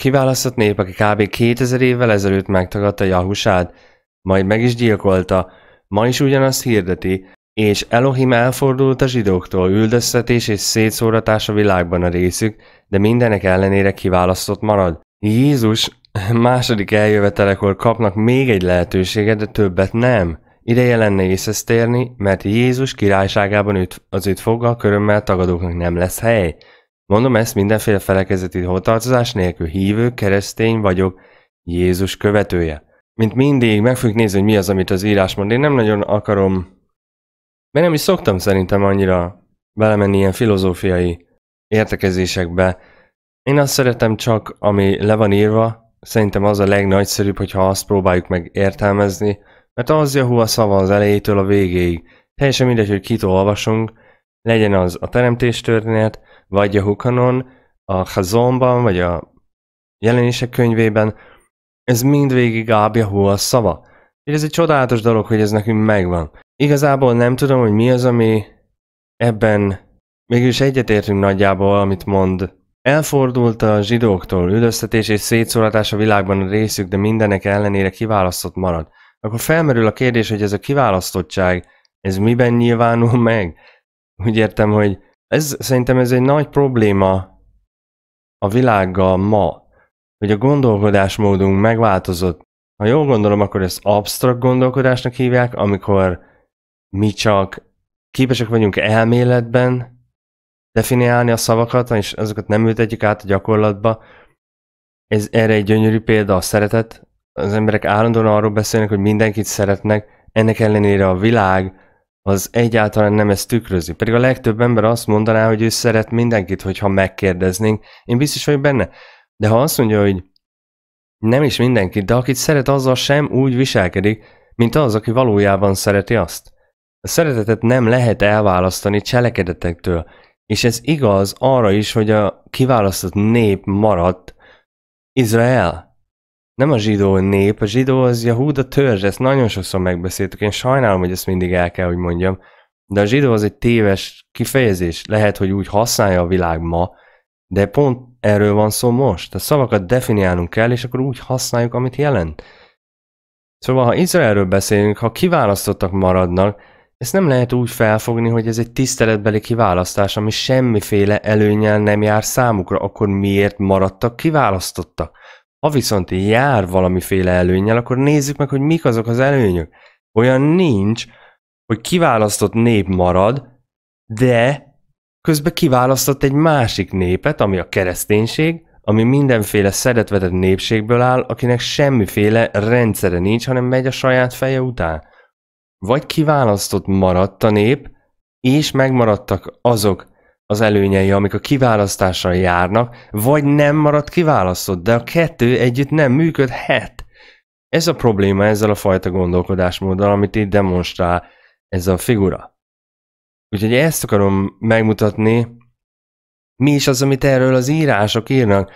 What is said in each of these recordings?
kiválasztott nép, aki kb. 2000 évvel ezelőtt megtagadta Jahusát, majd meg is gyilkolta, ma is ugyanazt hirdeti, és Elohim elfordult a zsidóktól, üldöztetés és szétszóratás a világban a részük, de mindenek ellenére kiválasztott marad. Jézus második eljövetelekor kapnak még egy lehetőséget, de többet nem. Ideje lenne észhez térni, mert Jézus királyságában üt, az üt fogal körömmel tagadóknak nem lesz hely. Mondom ezt mindenféle felekezeti hovatartozás nélkül. Hívő, keresztény vagyok, Jézus követője. Mint mindig, meg fogjuk nézni, hogy mi az, amit az írás mond. Én nem nagyon akarom, mert nem is szoktam szerintem annyira belemenni ilyen filozófiai értekezésekbe. Én azt szeretem csak, ami le van írva, szerintem az a legnagyszerűbb, hogyha azt próbáljuk meg értelmezni, mert az a szava az elejétől a végéig. Teljesen mindegy, hogy kit olvasunk, legyen az a teremtés történet, vagy a Hukanon, a Hazonban, vagy a jelenések könyvében, ez mind végig Ábja a szava. És ez egy csodálatos dolog, hogy ez nekünk megvan. Igazából nem tudom, hogy mi az, ami ebben mégis egyetértünk nagyjából, amit mond. Elfordult a zsidóktól, üldöztetés és szétszólatás a világban a részük, de mindenek ellenére kiválasztott marad. Akkor felmerül a kérdés, hogy ez a kiválasztottság, ez miben nyilvánul meg? úgy értem, hogy ez, szerintem ez egy nagy probléma a világgal ma, hogy a gondolkodásmódunk megváltozott. Ha jól gondolom, akkor ezt absztrakt gondolkodásnak hívják, amikor mi csak képesek vagyunk elméletben definiálni a szavakat, és azokat nem ültetjük át a gyakorlatba. Ez erre egy gyönyörű példa a szeretet. Az emberek állandóan arról beszélnek, hogy mindenkit szeretnek, ennek ellenére a világ az egyáltalán nem ezt tükrözi. Pedig a legtöbb ember azt mondaná, hogy ő szeret mindenkit, hogyha megkérdeznénk. Én biztos vagyok benne. De ha azt mondja, hogy nem is mindenkit, de akit szeret, azzal sem úgy viselkedik, mint az, aki valójában szereti azt. A szeretetet nem lehet elválasztani cselekedetektől, és ez igaz arra is, hogy a kiválasztott nép maradt Izrael nem a zsidó nép, a zsidó az Jahuda törzs, ezt nagyon sokszor megbeszéltük, én sajnálom, hogy ezt mindig el kell, hogy mondjam, de a zsidó az egy téves kifejezés, lehet, hogy úgy használja a világ ma, de pont erről van szó most. A szavakat definiálnunk kell, és akkor úgy használjuk, amit jelent. Szóval, ha Izraelről beszélünk, ha kiválasztottak maradnak, ezt nem lehet úgy felfogni, hogy ez egy tiszteletbeli kiválasztás, ami semmiféle előnyel nem jár számukra, akkor miért maradtak kiválasztottak? Ha viszont jár valamiféle előnyel, akkor nézzük meg, hogy mik azok az előnyök. Olyan nincs, hogy kiválasztott nép marad, de közben kiválasztott egy másik népet, ami a kereszténység, ami mindenféle szedetvetett népségből áll, akinek semmiféle rendszere nincs, hanem megy a saját feje után. Vagy kiválasztott maradt a nép, és megmaradtak azok az előnyei, amik a kiválasztással járnak, vagy nem marad kiválasztott, de a kettő együtt nem működhet. Ez a probléma ezzel a fajta gondolkodásmóddal, amit itt demonstrál ez a figura. Úgyhogy ezt akarom megmutatni, mi is az, amit erről az írások írnak.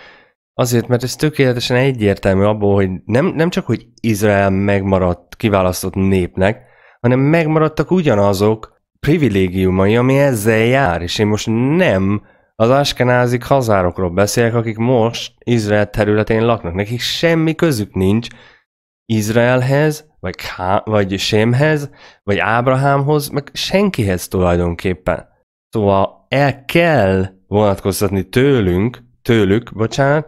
Azért, mert ez tökéletesen egyértelmű abból, hogy nem, nem csak, hogy Izrael megmaradt kiválasztott népnek, hanem megmaradtak ugyanazok, privilégiumai, ami ezzel jár, és én most nem az askenázik hazárokról beszélek, akik most Izrael területén laknak. Nekik semmi közük nincs Izraelhez, vagy, ká, vagy Sémhez, vagy Ábrahámhoz, meg senkihez tulajdonképpen. Szóval el kell vonatkoztatni tőlünk, tőlük, bocsánat,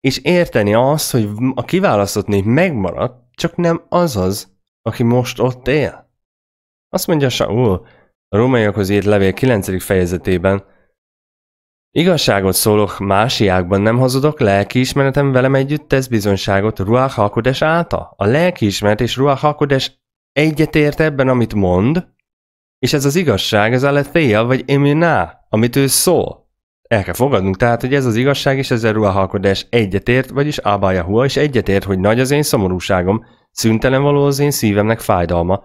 és érteni azt, hogy a kiválasztott nép megmaradt, csak nem az az, aki most ott él. Azt mondja Saul, a rómaiakhoz írt levél 9. fejezetében, Igazságot szólok, másiákban nem hazudok, lelkiismeretem velem együtt tesz bizonyságot Ruach Hakodes által. A lelkiismeret és Ruach Hakodes egyetért ebben, amit mond, és ez az igazság, ez Aletheia vagy Eminá, amit ő szól. El kell fogadnunk tehát, hogy ez az igazság, és ezzel Ruach Hakodes egyetért, vagyis Abba Yahua, és egyetért, hogy nagy az én szomorúságom, szüntelen való az én szívemnek fájdalma,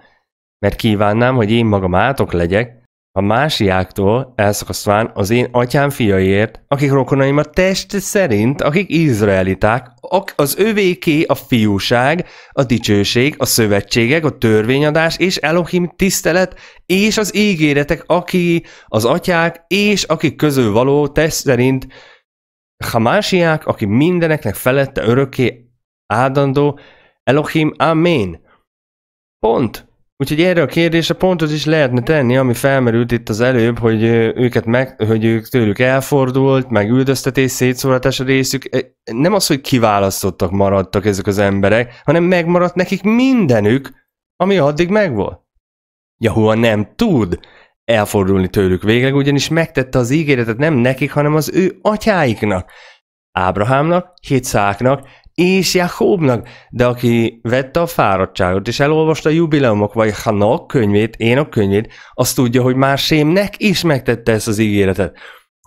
mert kívánnám, hogy én magam átok legyek, a másiáktól elszakasztván az én atyám fiaiért, akik rokonaim a test szerint, akik izraeliták, az övéké a fiúság, a dicsőség, a szövetségek, a törvényadás és Elohim tisztelet és az ígéretek, aki az atyák és akik közül való test szerint másiák, aki mindeneknek felette örökké áldandó, Elohim, amén. Pont. Úgyhogy erre a kérdésre pontos is lehetne tenni, ami felmerült itt az előbb, hogy őket meg, hogy ők tőlük elfordult, meg üldöztetés, szétszóratás a részük. E, nem az, hogy kiválasztottak maradtak ezek az emberek, hanem megmaradt nekik mindenük, ami addig megvolt. Jahua nem tud elfordulni tőlük végleg, ugyanis megtette az ígéretet nem nekik, hanem az ő atyáiknak. Ábrahámnak, Hitszáknak, és Jakobnak, de aki vette a fáradtságot, és elolvasta a jubileumok vagy Hanok könyvét, én a könyvét, azt tudja, hogy már Sémnek is megtette ezt az ígéretet.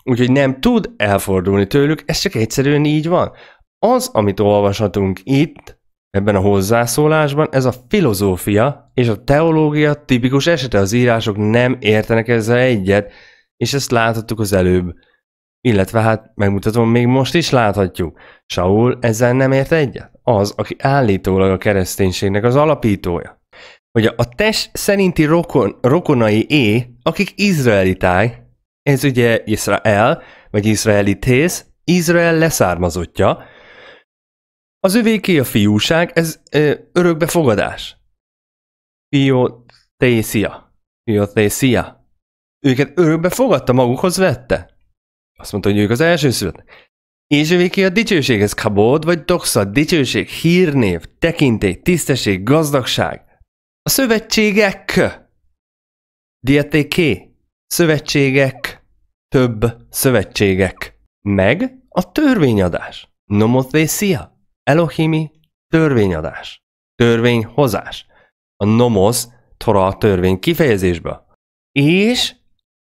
Úgyhogy nem tud elfordulni tőlük, ez csak egyszerűen így van. Az, amit olvashatunk itt, ebben a hozzászólásban, ez a filozófia és a teológia tipikus esete, az írások nem értenek ezzel egyet, és ezt láthattuk az előbb. Illetve hát megmutatom, még most is láthatjuk. Saul ezzel nem ért egyet. Az, aki állítólag a kereszténységnek az alapítója. Hogy a test szerinti rokon, rokonai é, akik izraelitáj, ez ugye Izrael, vagy izraelitész, Izrael leszármazottja, az övéké a fiúság, ez ö, örökbefogadás. Fiotészia. Fiotészia. Őket örökbe fogadta, magukhoz vette. Azt mondta, hogy ők az első születnek. És ki a ez kabod, vagy doxa, dicsőség, hírnév, tekintély, tisztesség, gazdagság. A szövetségek. Dietéké. Szövetségek. Több szövetségek. Meg a törvényadás. Nomothvészia. Elohimi. Törvényadás. Törvényhozás. A nomosz, tora a törvény kifejezésbe És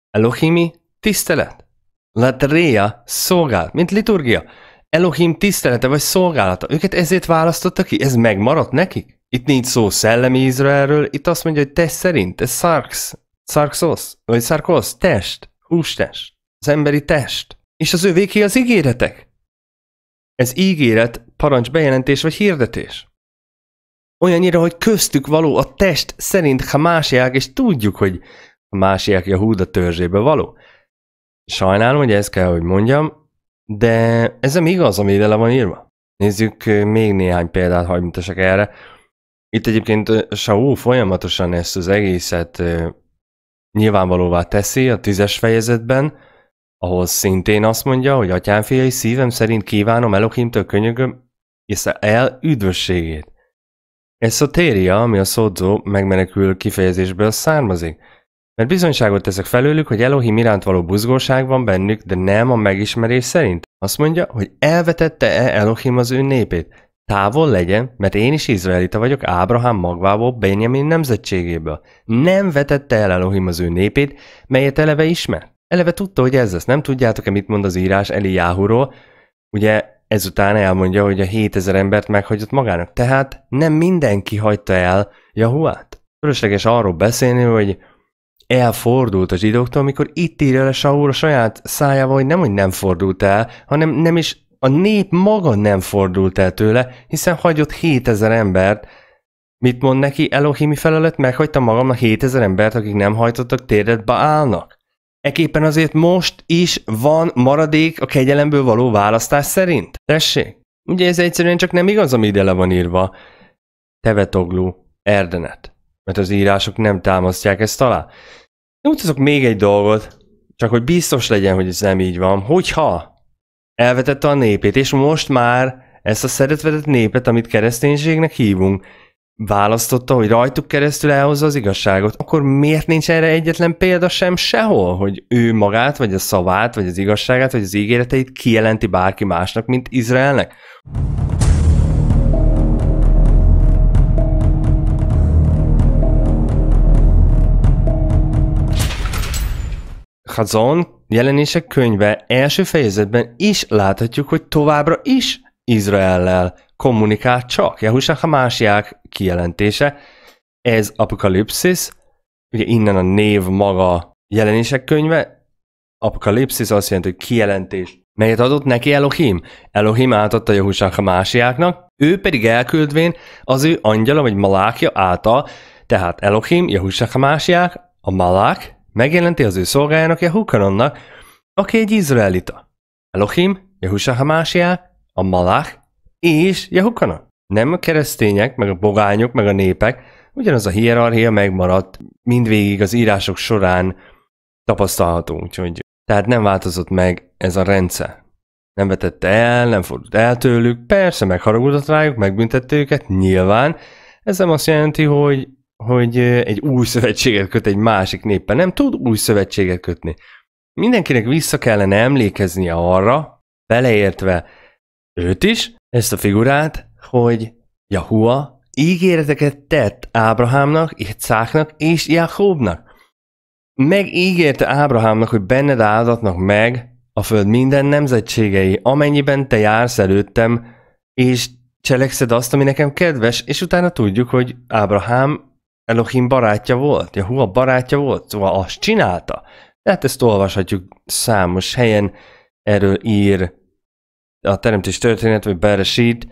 Elohimi tisztelet. Latreia szolgál, mint liturgia. Elohim tisztelete vagy szolgálata. Őket ezért választotta ki? Ez megmaradt nekik? Itt nincs szó szellemi Izraelről, itt azt mondja, hogy te szerint, ez szarksz, szarkszosz, vagy szarkosz, test, hústest, az emberi test. És az övéké az ígéretek. Ez ígéret, parancs, bejelentés vagy hirdetés. Olyannyira, hogy köztük való a test szerint ha másiák, és tudjuk, hogy a a húda törzsébe való. Sajnálom, hogy ezt kell, hogy mondjam, de ez nem igaz, amire le van írva. Nézzük, még néhány példát mutassak erre. Itt egyébként Saul folyamatosan ezt az egészet nyilvánvalóvá teszi a tízes fejezetben, ahol szintén azt mondja, hogy atyám fiai szívem szerint kívánom Elohimtől könyögöm és el üdvösségét. Ez a téria, ami a szódzó megmenekül kifejezésből származik – mert bizonyságot teszek felőlük, hogy Elohim iránt való buzgóság van bennük, de nem a megismerés szerint. Azt mondja, hogy elvetette-e Elohim az ő népét. Távol legyen, mert én is izraelita vagyok Ábrahám magvából, Benjamin nemzetségéből. Nem vetette el Elohim az ő népét, melyet eleve ismer. Eleve tudta, hogy ez lesz. Nem tudjátok-e, mit mond az írás Eliáhuról? Ugye ezután elmondja, hogy a 7000 embert meghagyott magának. Tehát nem mindenki hagyta el Jahuát. Fölösleges arról beszélni, hogy elfordult a zsidóktól, amikor itt írja le Saul a saját szájával, hogy nem, hogy nem fordult el, hanem nem is a nép maga nem fordult el tőle, hiszen hagyott 7000 embert. Mit mond neki Elohimi felelet? Meghagyta a 7000 embert, akik nem hajtottak térdet állnak. Eképpen azért most is van maradék a kegyelemből való választás szerint? Tessék? Ugye ez egyszerűen csak nem igaz, ami ide le van írva. tevetogló Erdenet mert az írások nem támasztják ezt alá. Nem mutatok még egy dolgot, csak hogy biztos legyen, hogy ez nem így van, hogyha elvetette a népét, és most már ezt a szeretvedett népet, amit kereszténységnek hívunk, választotta, hogy rajtuk keresztül elhozza az igazságot, akkor miért nincs erre egyetlen példa sem sehol, hogy ő magát, vagy a szavát, vagy az igazságát, vagy az ígéreteit kijelenti bárki másnak, mint Izraelnek? Hazon jelenések könyve első fejezetben is láthatjuk, hogy továbbra is Izraellel kommunikál csak Jehusa Hamásiák kijelentése. Ez apokalipszis, ugye innen a név maga jelenések könyve, apokalipszis azt jelenti, hogy kijelentés. Melyet adott neki Elohim? Elohim átadta Jehusa Hamásiáknak, ő pedig elküldvén az ő angyala vagy malákja által, tehát Elohim, Jehusa Hamásiák, a malák, Megjelenti az ő szolgájának Jehukanonnak, aki egy izraelita. Elohim, Jehusa Hamásiá, a Malach és Jehukanon. Nem a keresztények, meg a bogányok, meg a népek, ugyanaz a hierarchia megmaradt mindvégig az írások során tapasztalható, úgyhogy tehát nem változott meg ez a rendszer. Nem vetette el, nem fordult el tőlük, persze megharagudott rájuk, megbüntette őket, nyilván. Ez nem azt jelenti, hogy hogy egy új szövetséget köt egy másik néppel. Nem tud új szövetséget kötni. Mindenkinek vissza kellene emlékeznie arra, beleértve őt is, ezt a figurát, hogy Jahua ígéreteket tett Ábrahámnak, Icáknak és Jakobnak. Megígérte Ábrahámnak, hogy benned áldatnak meg a föld minden nemzetségei, amennyiben te jársz előttem, és cselekszed azt, ami nekem kedves, és utána tudjuk, hogy Ábrahám Elohim barátja volt, a barátja volt, szóval azt csinálta. Tehát ezt olvashatjuk számos helyen, erről ír a teremtés történet, vagy Beresít,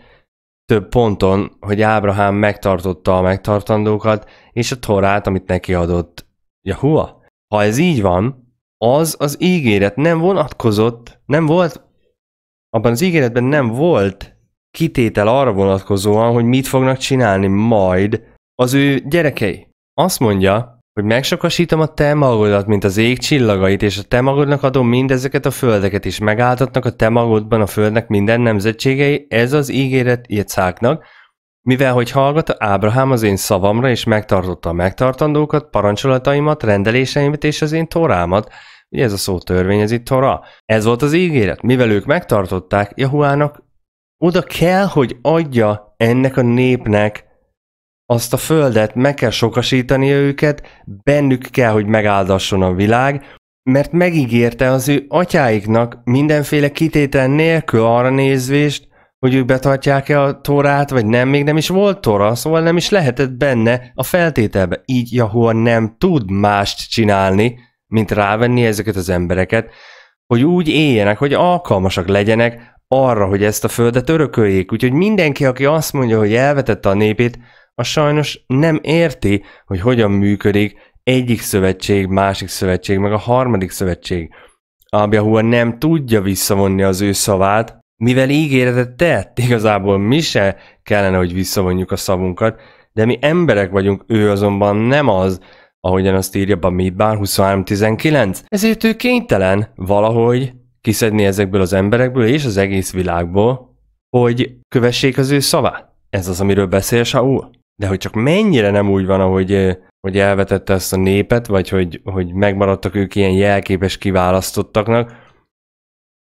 több ponton, hogy Ábrahám megtartotta a megtartandókat, és a torát, amit neki adott Jahua. Ha ez így van, az az ígéret nem vonatkozott, nem volt, abban az ígéretben nem volt kitétel arra vonatkozóan, hogy mit fognak csinálni majd az ő gyerekei. Azt mondja, hogy megsokasítom a te magodat, mint az ég csillagait, és a te magodnak adom mindezeket a földeket, és megáltatnak a te magodban a földnek minden nemzetségei, ez az ígéret Jecáknak, mivel hogy hallgat Ábrahám az én szavamra, és megtartotta a megtartandókat, parancsolataimat, rendeléseimet és az én torámat, ugye ez a szó törvény, ez itt tora. Ez volt az ígéret, mivel ők megtartották, Jahuának oda kell, hogy adja ennek a népnek azt a földet, meg kell sokasítani őket, bennük kell, hogy megáldasson a világ, mert megígérte az ő atyáiknak mindenféle kitétel nélkül arra nézvést, hogy ők betartják-e a torát, vagy nem, még nem is volt tora, szóval nem is lehetett benne a feltételbe. Így Jahua nem tud mást csinálni, mint rávenni ezeket az embereket, hogy úgy éljenek, hogy alkalmasak legyenek arra, hogy ezt a földet örököljék. Úgyhogy mindenki, aki azt mondja, hogy elvetette a népét, a sajnos nem érti, hogy hogyan működik egyik szövetség, másik szövetség, meg a harmadik szövetség. Abjahua nem tudja visszavonni az ő szavát, mivel ígéretet tett, igazából mi se kellene, hogy visszavonjuk a szavunkat, de mi emberek vagyunk, ő azonban nem az, ahogyan azt írja Midbar 23.19. Ezért ő kénytelen valahogy kiszedni ezekből az emberekből és az egész világból, hogy kövessék az ő szavát. Ez az, amiről beszél Saul de hogy csak mennyire nem úgy van, ahogy, hogy elvetette ezt a népet, vagy hogy, hogy megmaradtak ők ilyen jelképes kiválasztottaknak,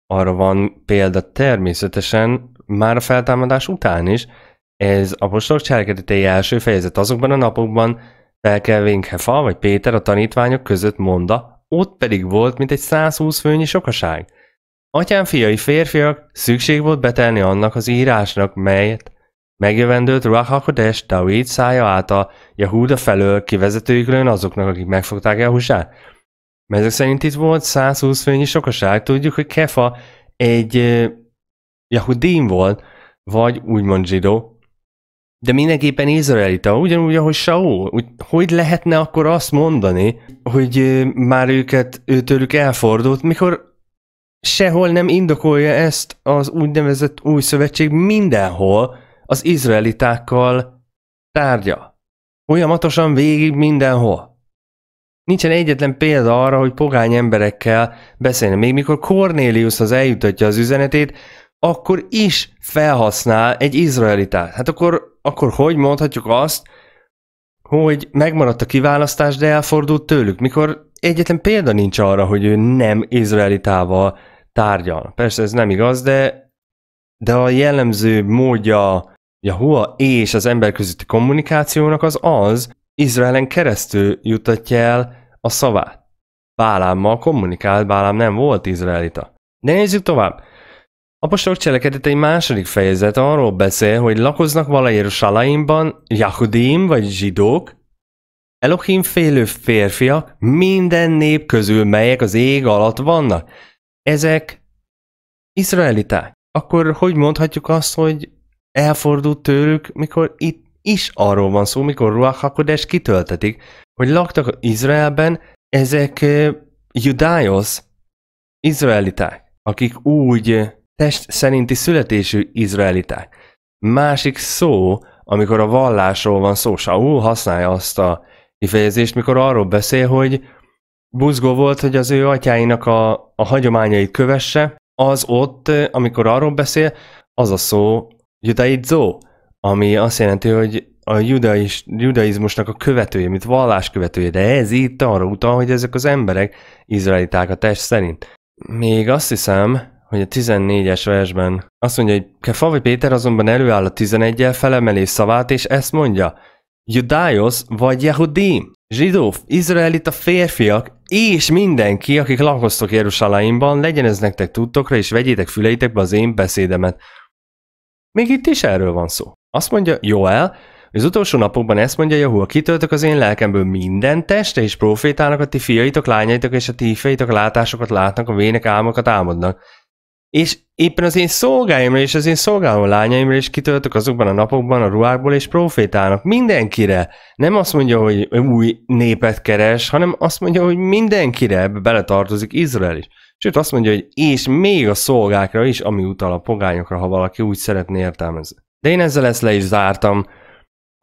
arra van példa természetesen már a feltámadás után is. Ez a postolok cselekedetei első fejezet azokban a napokban felkelvénk Hefa vagy Péter a tanítványok között monda, ott pedig volt, mint egy 120 főnyi sokaság. Atyám fiai férfiak, szükség volt betelni annak az írásnak, melyet Megjövendőt Ruach-Hakodes David szája által Jahúda felől kivezetőjükön azoknak, akik megfogták Jahusát. Mezek szerint itt volt 120 főnyi sokaság. Tudjuk, hogy Kefa egy eh, Jahudin volt, vagy úgymond zsidó, de mindenképpen izraelita, ugyanúgy, ahogy Saul. Úgy, hogy lehetne akkor azt mondani, hogy már őket, őtőlük elfordult, mikor sehol nem indokolja ezt az úgynevezett új szövetség mindenhol, az izraelitákkal tárgya. Folyamatosan végig mindenhol. Nincsen egyetlen példa arra, hogy pogány emberekkel beszélni. Még mikor Cornélius az eljutatja az üzenetét, akkor is felhasznál egy izraelitát. Hát akkor, akkor hogy mondhatjuk azt, hogy megmaradt a kiválasztás, de elfordult tőlük, mikor egyetlen példa nincs arra, hogy ő nem izraelitával tárgyal. Persze ez nem igaz, de, de a jellemző módja Yahua és az ember közötti kommunikációnak az az, Izraelen keresztül jutatja el a szavát. Bálámmal kommunikált, Bálám nem volt izraelita. De nézzük tovább. Apostolok egy második fejezet arról beszél, hogy lakoznak vala Jerusalaimban Jahudim vagy zsidók, Elohim félő férfiak minden nép közül, melyek az ég alatt vannak. Ezek izraeliták. Akkor hogy mondhatjuk azt, hogy elfordult tőlük, mikor itt is arról van szó, mikor Ruach Hakodes kitöltetik, hogy laktak Izraelben ezek eh, judájos izraeliták, akik úgy eh, test szerinti születésű izraeliták. Másik szó, amikor a vallásról van szó, Saul használja azt a kifejezést, mikor arról beszél, hogy buzgó volt, hogy az ő atyáinak a, a hagyományait kövesse, az ott, eh, amikor arról beszél, az a szó Judaizó, ami azt jelenti, hogy a judaiz, judaizmusnak a követője, mint vallás követője, de ez itt arra utal, hogy ezek az emberek izraeliták a test szerint. Még azt hiszem, hogy a 14-es versben azt mondja, hogy Kefavi Péter azonban előáll a 11-el felemelés szavát, és ezt mondja, Judájos vagy Jehudim, zsidó, izraelita férfiak, és mindenki, akik lakoztok Jerusalemben, legyen ez nektek tudtokra, és vegyétek füleitekbe az én beszédemet, még itt is erről van szó. Azt mondja Joel, hogy az utolsó napokban ezt mondja a kitöltök az én lelkemből minden teste, és profétálnak a ti fiaitok, lányaitok és a ti fiaitok látásokat látnak, a vének álmokat álmodnak. És éppen az én szolgáimra és az én szolgáló lányaimra is kitöltök azokban a napokban a ruhákból, és profétálnak mindenkire. Nem azt mondja, hogy új népet keres, hanem azt mondja, hogy mindenkire ebbe beletartozik Izrael is. Sőt, azt mondja, hogy és még a szolgákra is, ami utal a pogányokra, ha valaki úgy szeretné értelmezni. De én ezzel ezt le is zártam,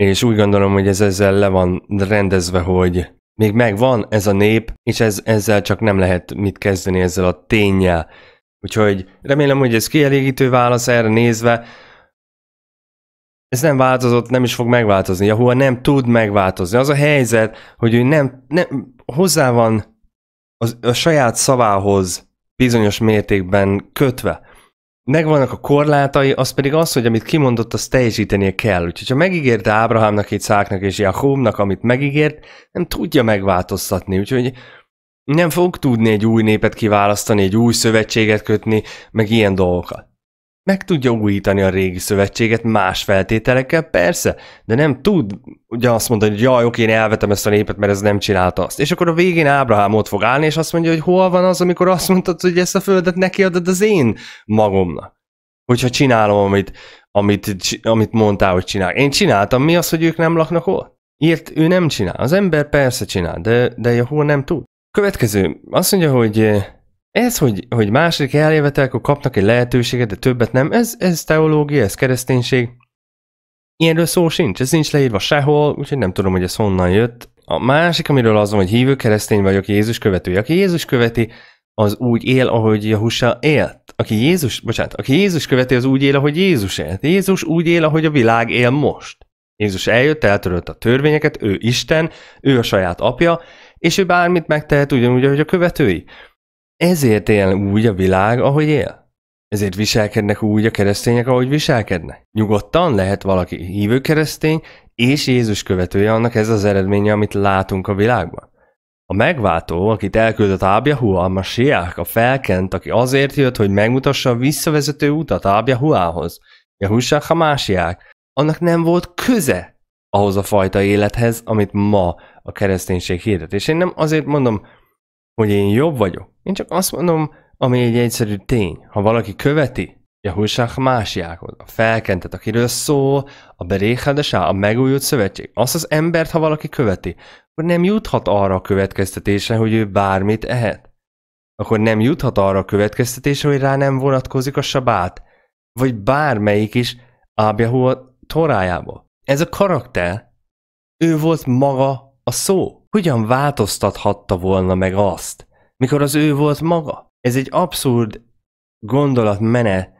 és úgy gondolom, hogy ez ezzel le van rendezve, hogy még megvan ez a nép, és ez, ezzel csak nem lehet mit kezdeni ezzel a tényel. Úgyhogy remélem, hogy ez kielégítő válasz erre nézve. Ez nem változott, nem is fog megváltozni. Ahova nem tud megváltozni. Az a helyzet, hogy ő nem, nem hozzá van az, a saját szavához bizonyos mértékben kötve. Megvannak a korlátai, az pedig az, hogy amit kimondott, azt teljesítenie kell. Úgyhogy ha megígérte Ábrahámnak, száknak és Jakobnak, amit megígért, nem tudja megváltoztatni. Úgyhogy nem fog tudni egy új népet kiválasztani, egy új szövetséget kötni, meg ilyen dolgokat. Meg tudja újítani a régi szövetséget más feltételekkel, persze, de nem tud ugye azt mondani, hogy jaj, oké, én elvetem ezt a népet, mert ez nem csinálta azt. És akkor a végén Ábrahám ott fog állni, és azt mondja, hogy hol van az, amikor azt mondtad, hogy ezt a földet nekiadod az én magomnak. Hogyha csinálom, amit, amit, amit mondtál, hogy csinál. Én csináltam, mi az, hogy ők nem laknak ott? Ilyet ő nem csinál. Az ember persze csinál, de, de Jahó nem tud. Következő. Azt mondja, hogy ez, hogy, hogy második eljövetelkor kapnak egy lehetőséget, de többet nem, ez, ez teológia, ez kereszténység. Ilyenről szó sincs, ez nincs leírva sehol, úgyhogy nem tudom, hogy ez honnan jött. A másik, amiről azon, hogy hívő keresztény vagyok, Jézus követője. Aki Jézus követi, az úgy él, ahogy Jahusa élt. Aki Jézus, bocsánat, aki Jézus követi, az úgy él, ahogy Jézus élt. Jézus úgy él, ahogy a világ él most. Jézus eljött, eltörölt a törvényeket, ő Isten, ő a saját apja, és ő bármit megtehet ugyanúgy, ahogy a követői. Ezért él úgy a világ, ahogy él. Ezért viselkednek úgy a keresztények, ahogy viselkednek. Nyugodtan lehet valaki hívő keresztény, és Jézus követője annak ez az eredménye, amit látunk a világban. A megváltó, akit elküldött Ábjahu, a Masiák, a felkent, aki azért jött, hogy megmutassa a visszavezető utat Ábjahuához, Jahusák a Másiák, annak nem volt köze ahhoz a fajta élethez, amit ma a kereszténység hirdet. És én nem azért mondom, hogy én jobb vagyok. Én csak azt mondom, ami egy egyszerű tény. Ha valaki követi Jahúság másiákhoz, a felkentet, akiről szól, a beréhádesá, a megújult szövetség, azt az embert, ha valaki követi, akkor nem juthat arra a következtetésre, hogy ő bármit ehet. Akkor nem juthat arra a következtetésre, hogy rá nem vonatkozik a sabát, vagy bármelyik is Ábjahú a torájából. Ez a karakter, ő volt maga a szó. Hogyan változtathatta volna meg azt, mikor az ő volt maga? Ez egy abszurd gondolatmene,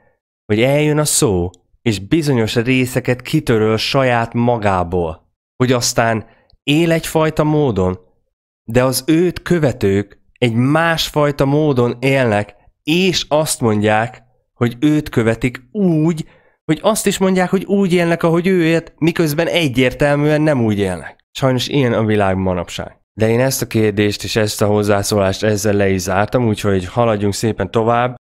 hogy eljön a szó, és bizonyos részeket kitöröl saját magából, hogy aztán él egyfajta módon, de az őt követők egy másfajta módon élnek, és azt mondják, hogy őt követik úgy, hogy azt is mondják, hogy úgy élnek, ahogy ő élt, miközben egyértelműen nem úgy élnek. Sajnos ilyen a világ manapság. De én ezt a kérdést és ezt a hozzászólást ezzel le is zártam, úgyhogy haladjunk szépen tovább.